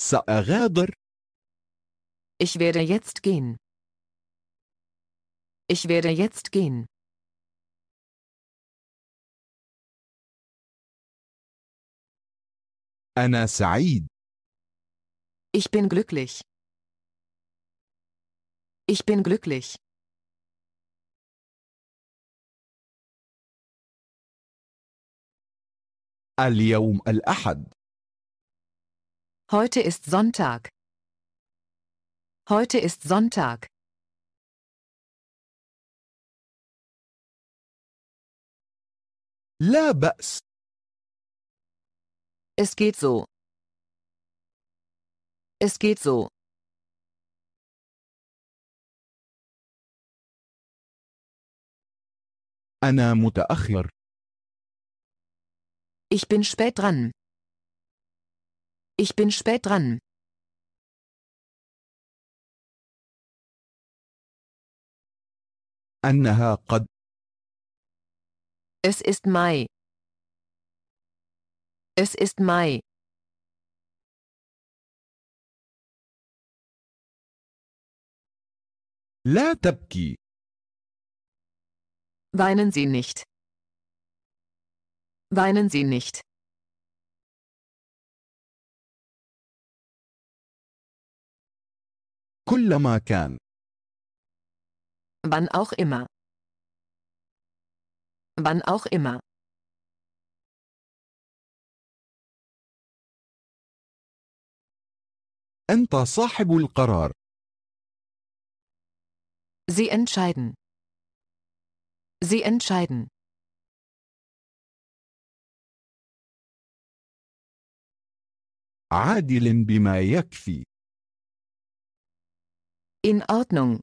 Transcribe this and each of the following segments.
سأغادر. Ich werde jetzt gehen. Ich werde jetzt gehen. أنا سعيد. Ich bin glücklich. Ich bin glücklich. اليوم الأحد. Heute ist Sonntag. Heute ist Sonntag. La بأس. Es geht so. Es geht so. أنا متأخر. Ich bin spät dran. Ich bin spät dran. أنها قد Es ist Mai. Es ist Mai. لا تبكي. Weinen Sie nicht. Weinen Sie nicht. كلما كان wann auch immer wann auch immer أنت صاحب القرار. Sie entscheiden. Sie entscheiden. عادل بما يكفي. In Ordnung.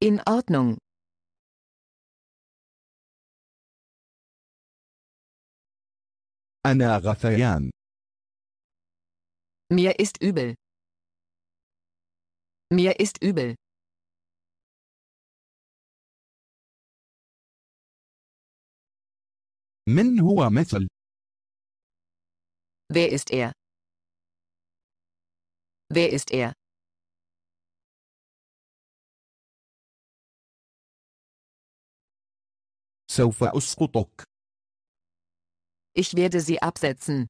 In Ordnung. Anna غثيان. Mir ist übel. Mir ist übel. من هو مثل؟ Wer ist er? Wer ist er? سوف أسقطك. Ich werde sie absetzen.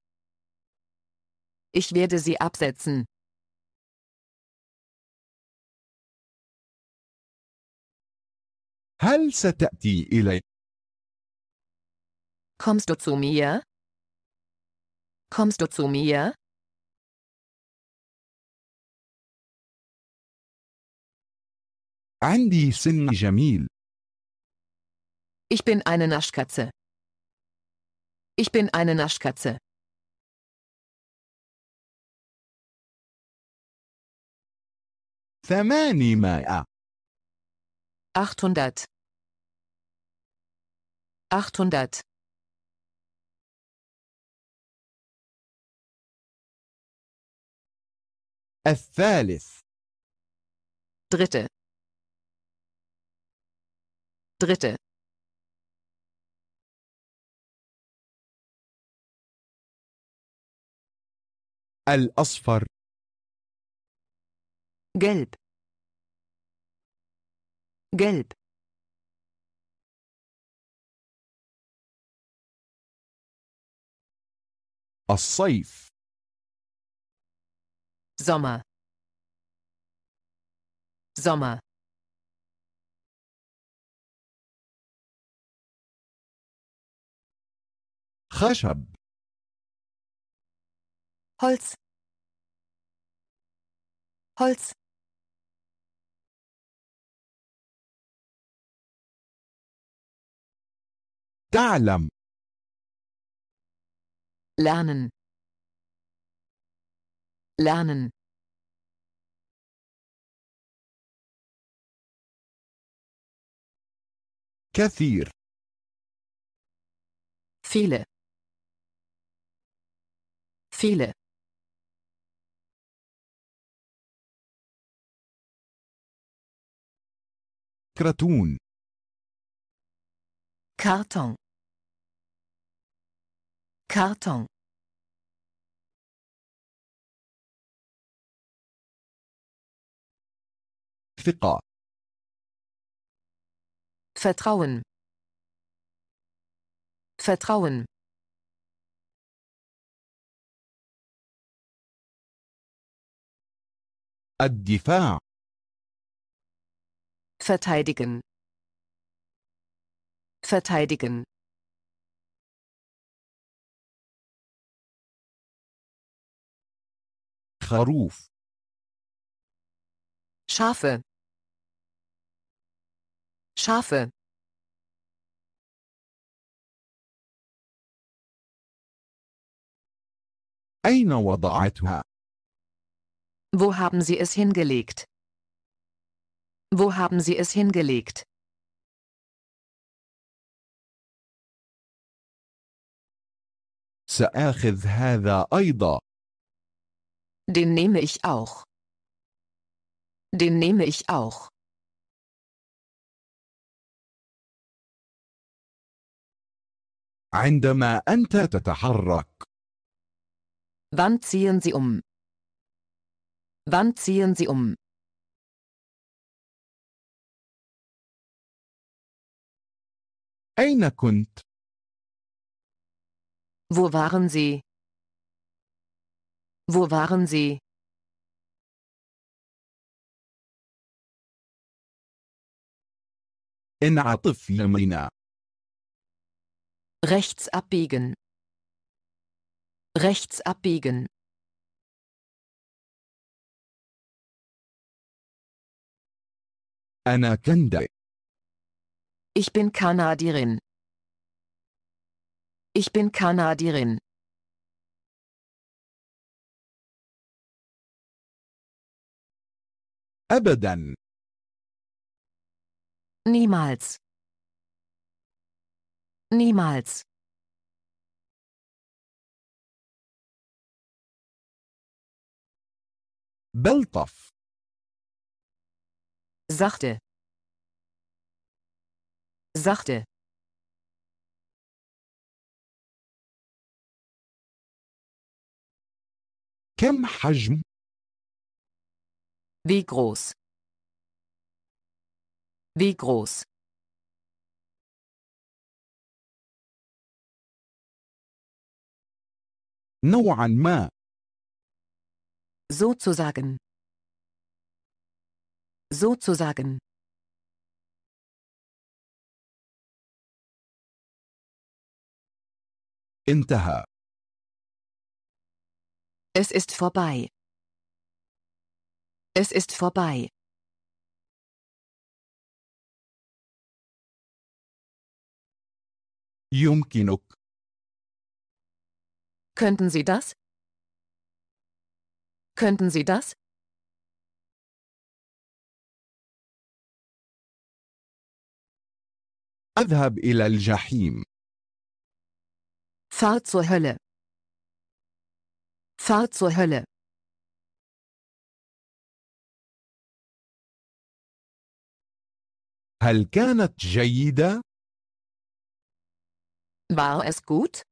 Ich werde sie absetzen. هل ستأتي إلي؟ Kommst du zu mir? Kommst du zu mir? عندي سن جميل. Ich bin eine Naschkatze. Ich bin eine Naschkatze. ثمانمائة 800 800 الثالث dritte dritte الأصفر جلب جلب الصيف زما زما خشب هولز Holz تعلم lernen lernen كثير viele viele كرتون كارتون كارتون ثقة فتراون فتراون الدفاع verteidigen verteidigen Charuf Schafe Schafe أين وضعتها? Wo haben Sie es hingelegt? Wo haben Sie es hingelegt? سآخذ هذا أيضا. Den nehme ich auch. Den nehme ich auch. عندما أنت تتحرك. Wann ziehen Sie um? Wann ziehen Sie um? أين كنت؟ Wo waren Sie? Wo waren Sie? انعطف يمينا. Rechts abbiegen. Rechts abbiegen. أنا كندي. Ich bin Kanadierin. Ich bin Kanadierin. أبدا Niemals. Niemals. بلطف. Sachte sachte كم حجم Wie groß? Wie groß? نوعا ما Sozusagen. Sozusagen. انتهى. Es ist vorbei. Es ist vorbei. يمكنك. Könnten Sie das? Könnten Sie das? أذهب الى الجحيم. Fahr zur Hölle. Fahr zur Hölle. هل كانت جيدة؟ War es gut?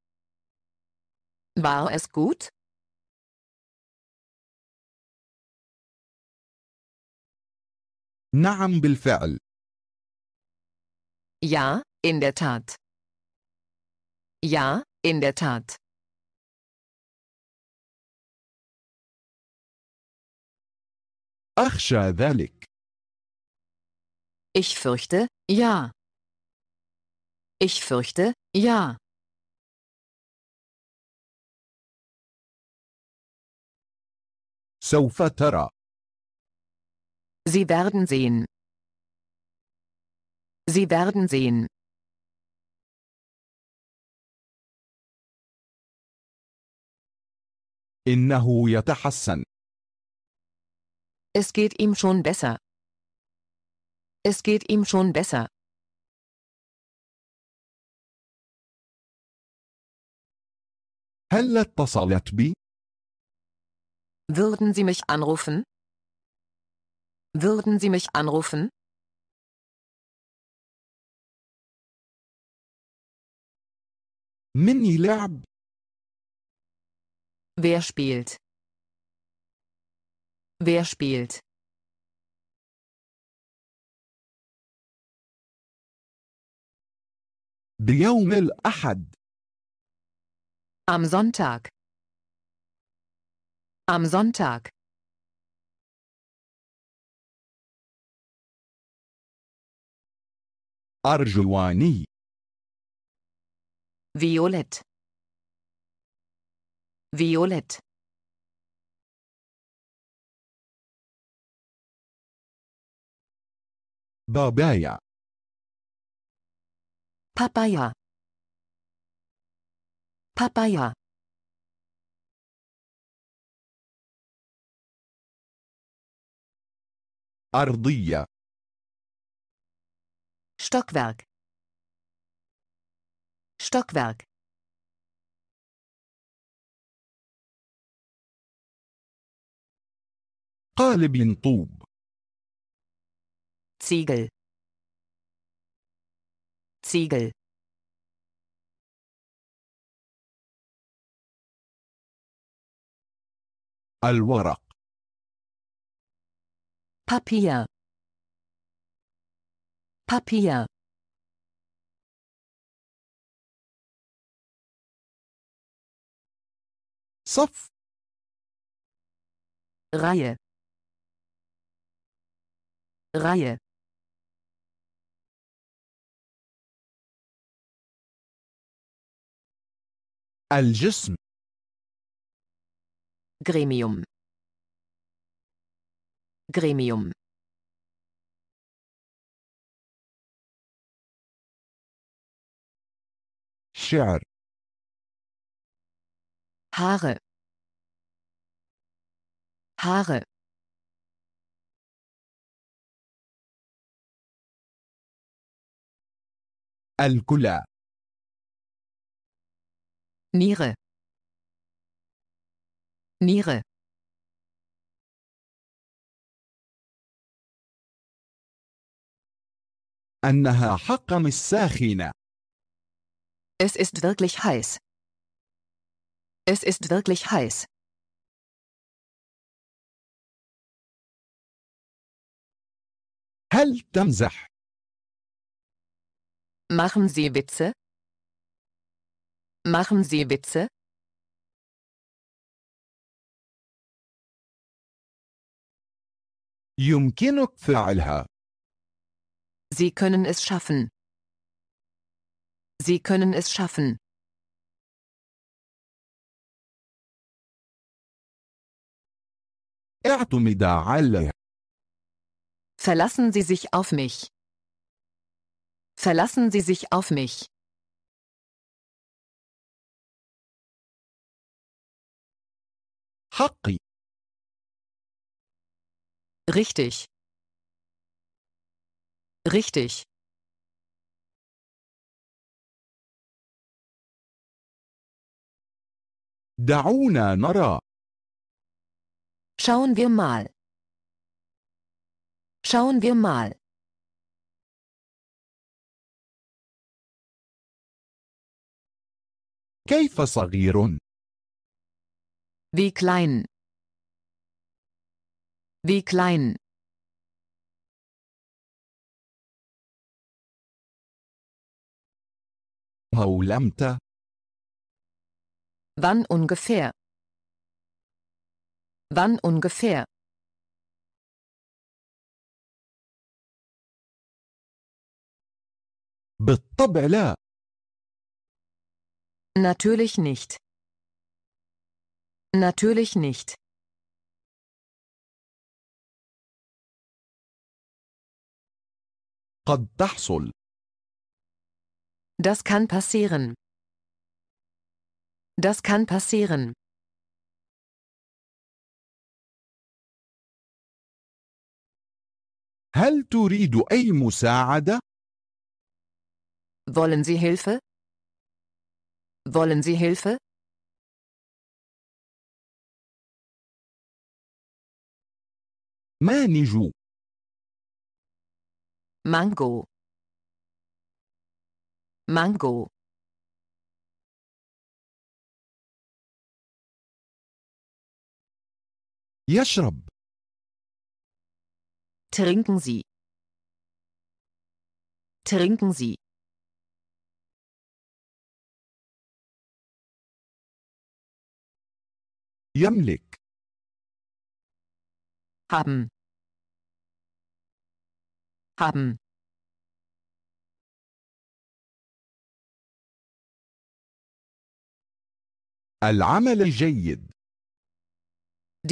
War es gut? نعم بالفعل. Ja, in der Tat. Ja, In der Tat. أخشى ذلك. Ich fürchte, ja. Ich fürchte, ja. سوف ترى. Sie werden sehen. Sie werden sehen. إنه يتحسن. Es geht ihm schon besser. Es geht ihm schon besser. هل اتصلت بي؟ Würden Sie mich anrufen? Würden Sie mich anrufen? مني لعب Wer spielt? Wer spielt? بيوم الأحد Am Sonntag. Am Sonntag. أرجواني Violett. Violett. Papaya. Papaya. Papaya. أرضية Stockwerk Stockwerk قالب طوب Ziegel Ziegel الورق Papier Papier صف Reihe Reihe الجسم Gremium Gremium شعر Haare Haare الكلى Niere Niere أنها حقا الساخنة. Es ist wirklich heiß. Es ist wirklich heiß. هل تمزح؟ Machen Sie Witze? Machen Sie Witze? يمكنك فعلها. Sie können es schaffen. Sie können es schaffen. اعتمد علي. Verlassen Sie sich auf mich. Verlassen Sie sich auf mich. حقي Richtig. Richtig. دعونا نرى Schauen wir mal. Schauen wir mal. كيف صغير؟ Wie klein. Wie klein. How هولمت Wann ungefähr? Wann ungefähr? بالطبع لا Natürlich nicht. Natürlich nicht. قد تحصل. Das kann passieren. Das kann passieren. هل تريد أي مساعدة؟ Wollen Sie Hilfe? Wollen Sie Hilfe? Manejo. Mango. Mango. يشرب. Trinken Sie. Trinken Sie. يملك haben haben العمل جيد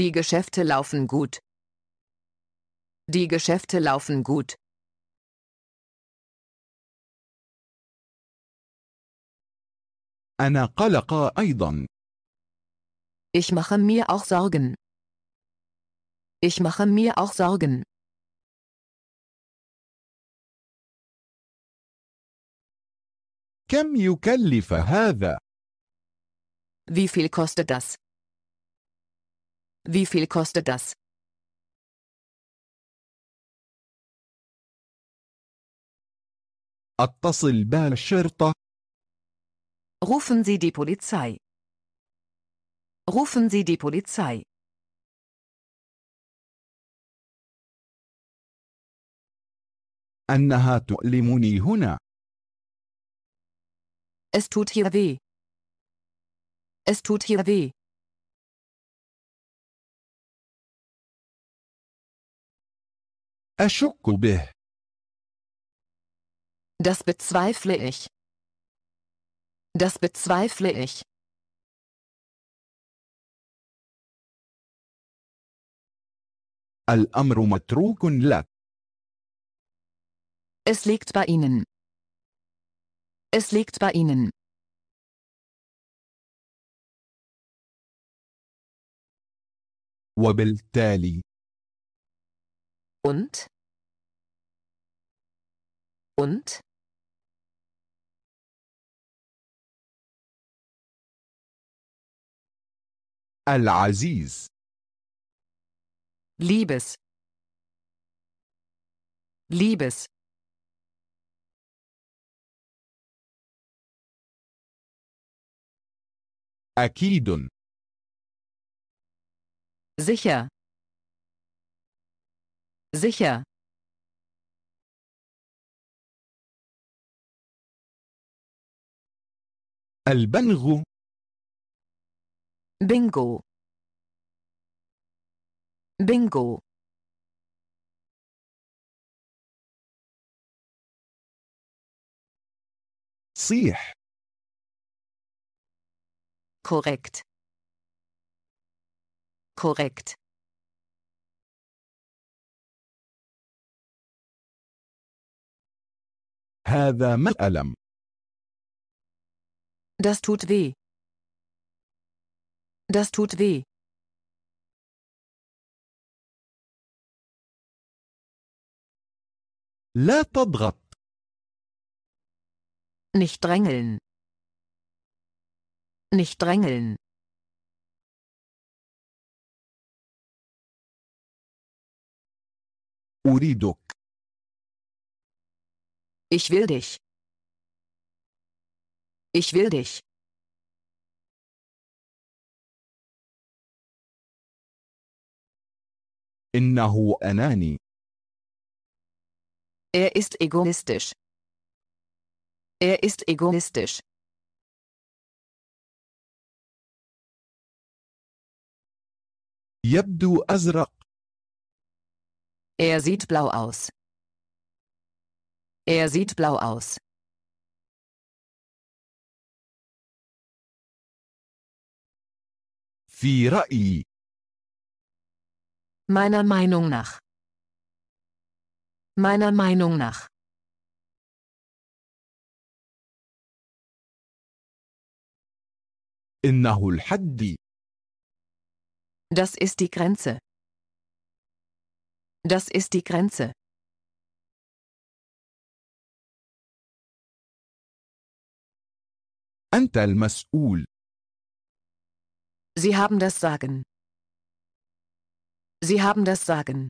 Die Geschäfte laufen gut. Die Geschäfte laufen gut. أنا قلق أيضا. Ich mache mir auch Sorgen. Ich mache mir auch Sorgen. كم يكلف هذا؟ Wie viel kostet das? Wie viel kostet das? أتصل بالشرطة. Rufen Sie die Polizei. Rufen Sie die Polizei. أنها تؤلمني هنا. Es tut hier weh. Es tut hier weh. أشك به. Das bezweifle ich. Das bezweifle ich. الأمر متروك لك. Es liegt bei Ihnen. Es liegt bei Ihnen. وبالتالي und und العزيز Liebes. Liebes. أكيد sicher sicher البنغ bingo بينجو صيح كوركت كوركت هذا ما الألم Das tut weh. Das tut weh. لا تضغط. Nicht drängeln. Nicht drängeln. أريدك. Ich will dich. Ich will dich. إنه أناني. Er ist egoistisch. Er ist egoistisch. يبدو أزرق. Er sieht blau aus. Er sieht blau aus. في رأيي. Meiner Meinung nach meiner Meinung nach. إنه الحد. Das ist die Grenze. Das ist die Grenze. أنت المسؤول. Sie haben das Sagen. Sie haben das Sagen.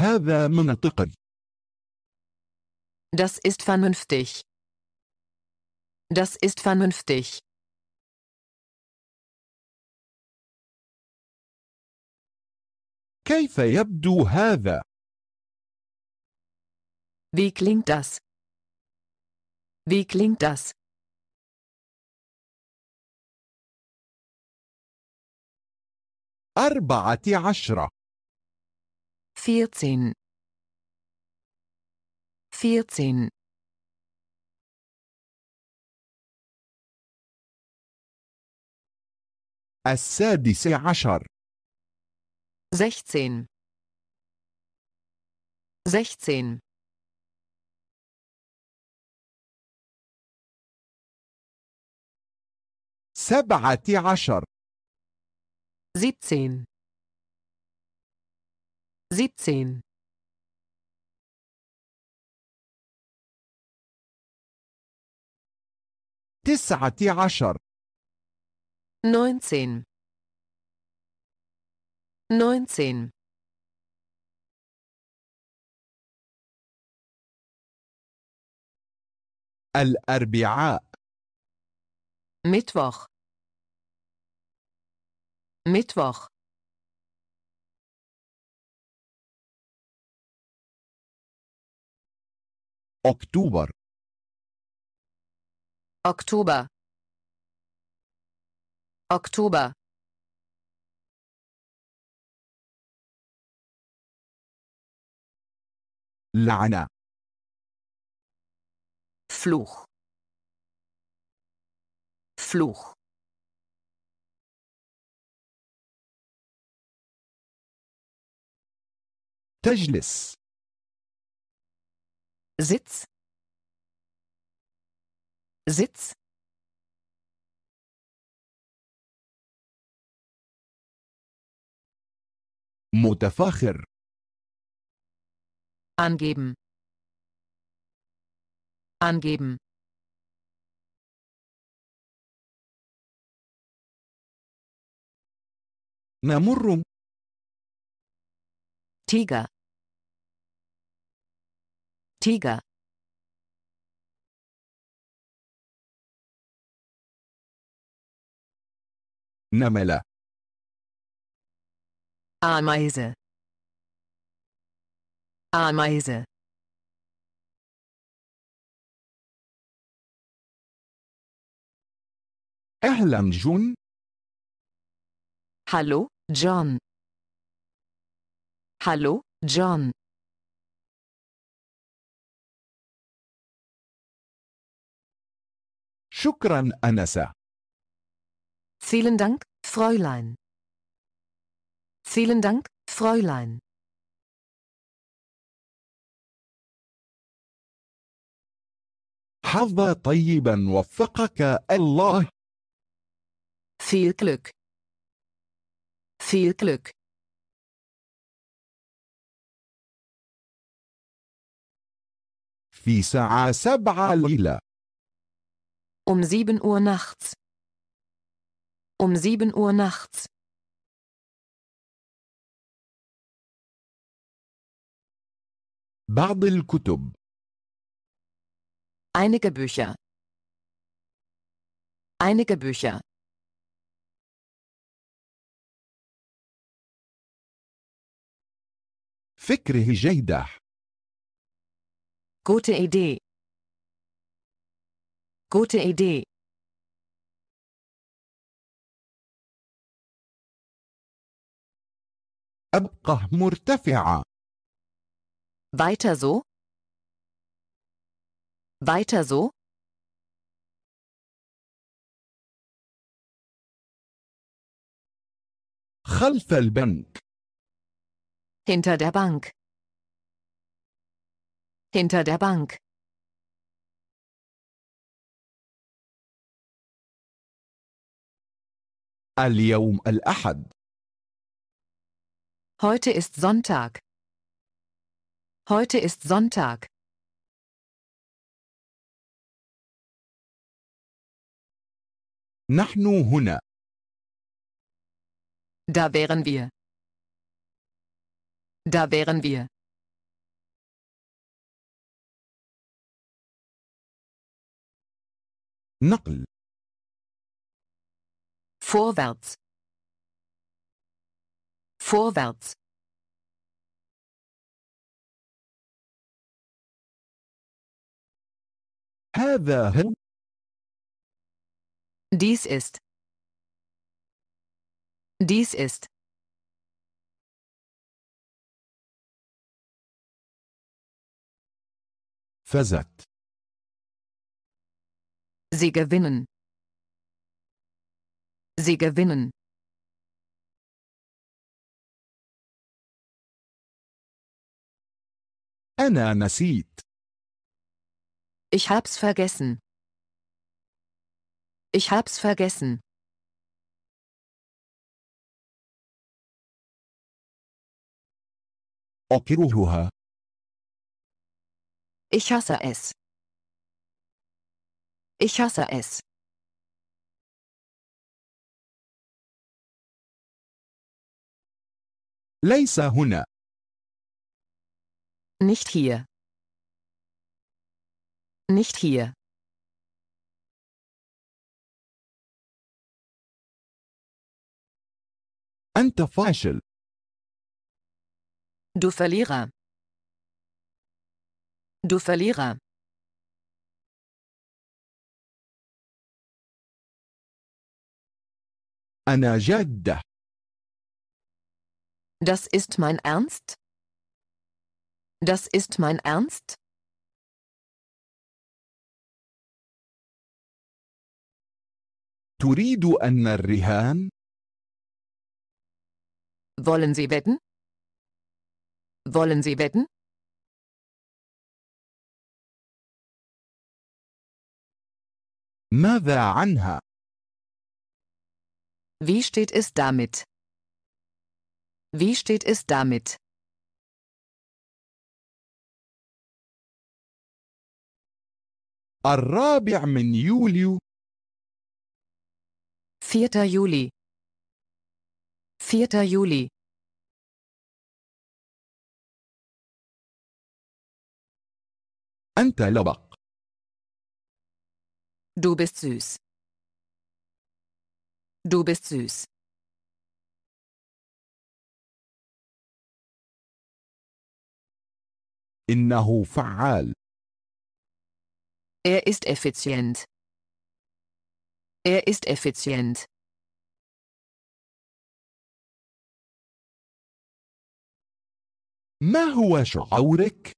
هذا منطقي. Das ist vernünftig. Das ist vernünftig. كيف يبدو هذا؟ Wie klingt das? Wie klingt das? أربعة عشرة vierzehn vierzehn السادس عشر sechzehn sechzehn سبعة عشر siebzehn siebzehn تسعة عشر neunzehn neunzehn الأربعاء Mittwoch Mittwoch أكتوبر أكتوبر أكتوبر لعنة فلوخ فلوخ تجلس Sitz Sitz متفاخر angeben angeben نمر Tiger Tiger Namella Ameise Ameise أهلا جون Hallo, John. Hallo, John. شكرا أنسة. Vielen Dank, Fräulein. Vielen Dank, Fräulein. حظا طيبا وفقك الله. Viel Glück. Viel Glück. في ساعة سبعة ليلة. Um sieben Uhr nachts. Um sieben Uhr nachts. بعض الكتب Einige Bücher. Einige Bücher. فكره جيدة. Gute Idee. Gute Idee. أبقى مرتفعة. Weiter so. Weiter so. خلف البنك. Hinter der Bank. Hinter der Bank. اليوم الأحد. Heute ist Sonntag. Heute ist Sonntag. نحن هنا. Da wären wir. Da wären wir. نقل Vorwärts. Vorwärts. هذا Dies ist. Dies ist. Versagt. Sie gewinnen. Sie gewinnen. أنا نسيت. Ich hab's vergessen. Ich hab's vergessen. أكرهها. Ich hasse es. Ich hasse es. ليس هنا. Nicht hier. Nicht hier. أنت فاشل. Du Verlierer. Du Verlierer. أنا جادة. Das ist mein Ernst? Das ist mein Ernst? تريد أن الرهان؟ Wollen Sie wetten? Wollen Sie wetten? ماذا عنها؟ Wie steht es damit? Wie steht es damit? الرابع من يوليو 4. Juli 4. Juli أنت لبق Du bist süß. Du bist süß. إنه فعال. Er ist effizient. Er ist effizient. ما هو شعورك؟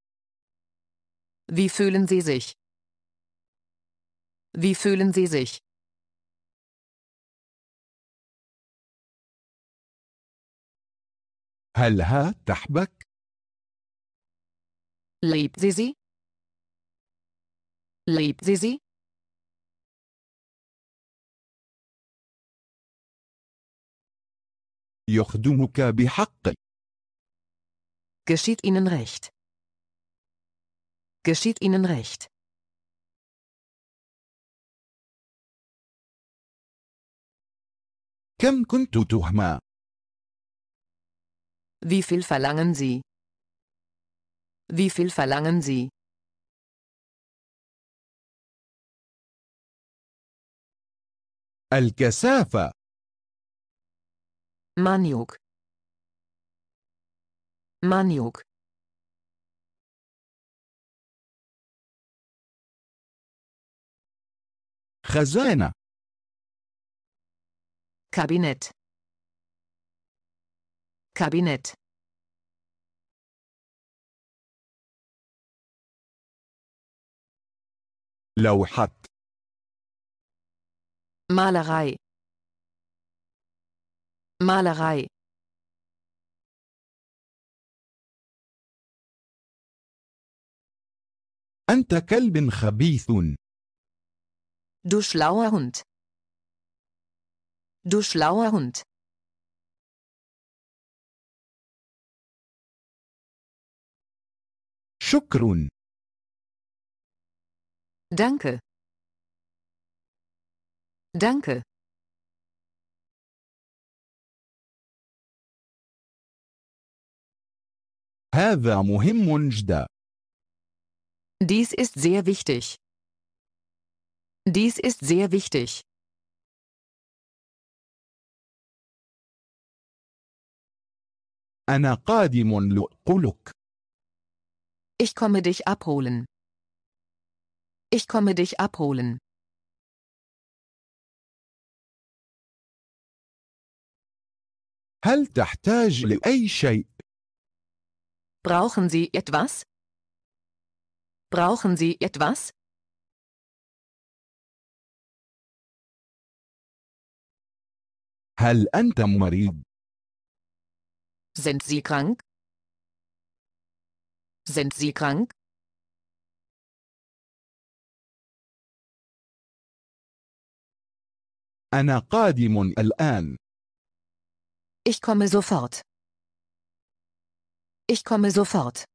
Wie fühlen Sie sich? Wie fühlen Sie sich? هل ها تحبك؟ Liebt sie sie? Liebt sie sie? يخدمك بحق. Geschieht ihnen recht. Geschieht ihnen recht. كم كنت تهمى؟ Wie viel verlangen Sie? Wie viel verlangen Sie? الكثافة Maniok Maniok خزانة Kabinett Kabinett لوحة مالغاي مالغاي أنت كلب خبيث دو شلاوه هند دو شلاوه هند شكراً Danke. Danke. هذا مهم جدا. Dies ist sehr wichtig. Dies ist sehr wichtig. أنا قادم لأقلك. Ich komme dich abholen. Ich komme dich abholen. هل تحتاج لأي شيء؟ Brauchen Sie etwas? Brauchen Sie etwas? هل أنت مريض؟ Sind Sie krank? Sind Sie krank? أنا قادم الآن. Ich komme sofort. Ich komme sofort.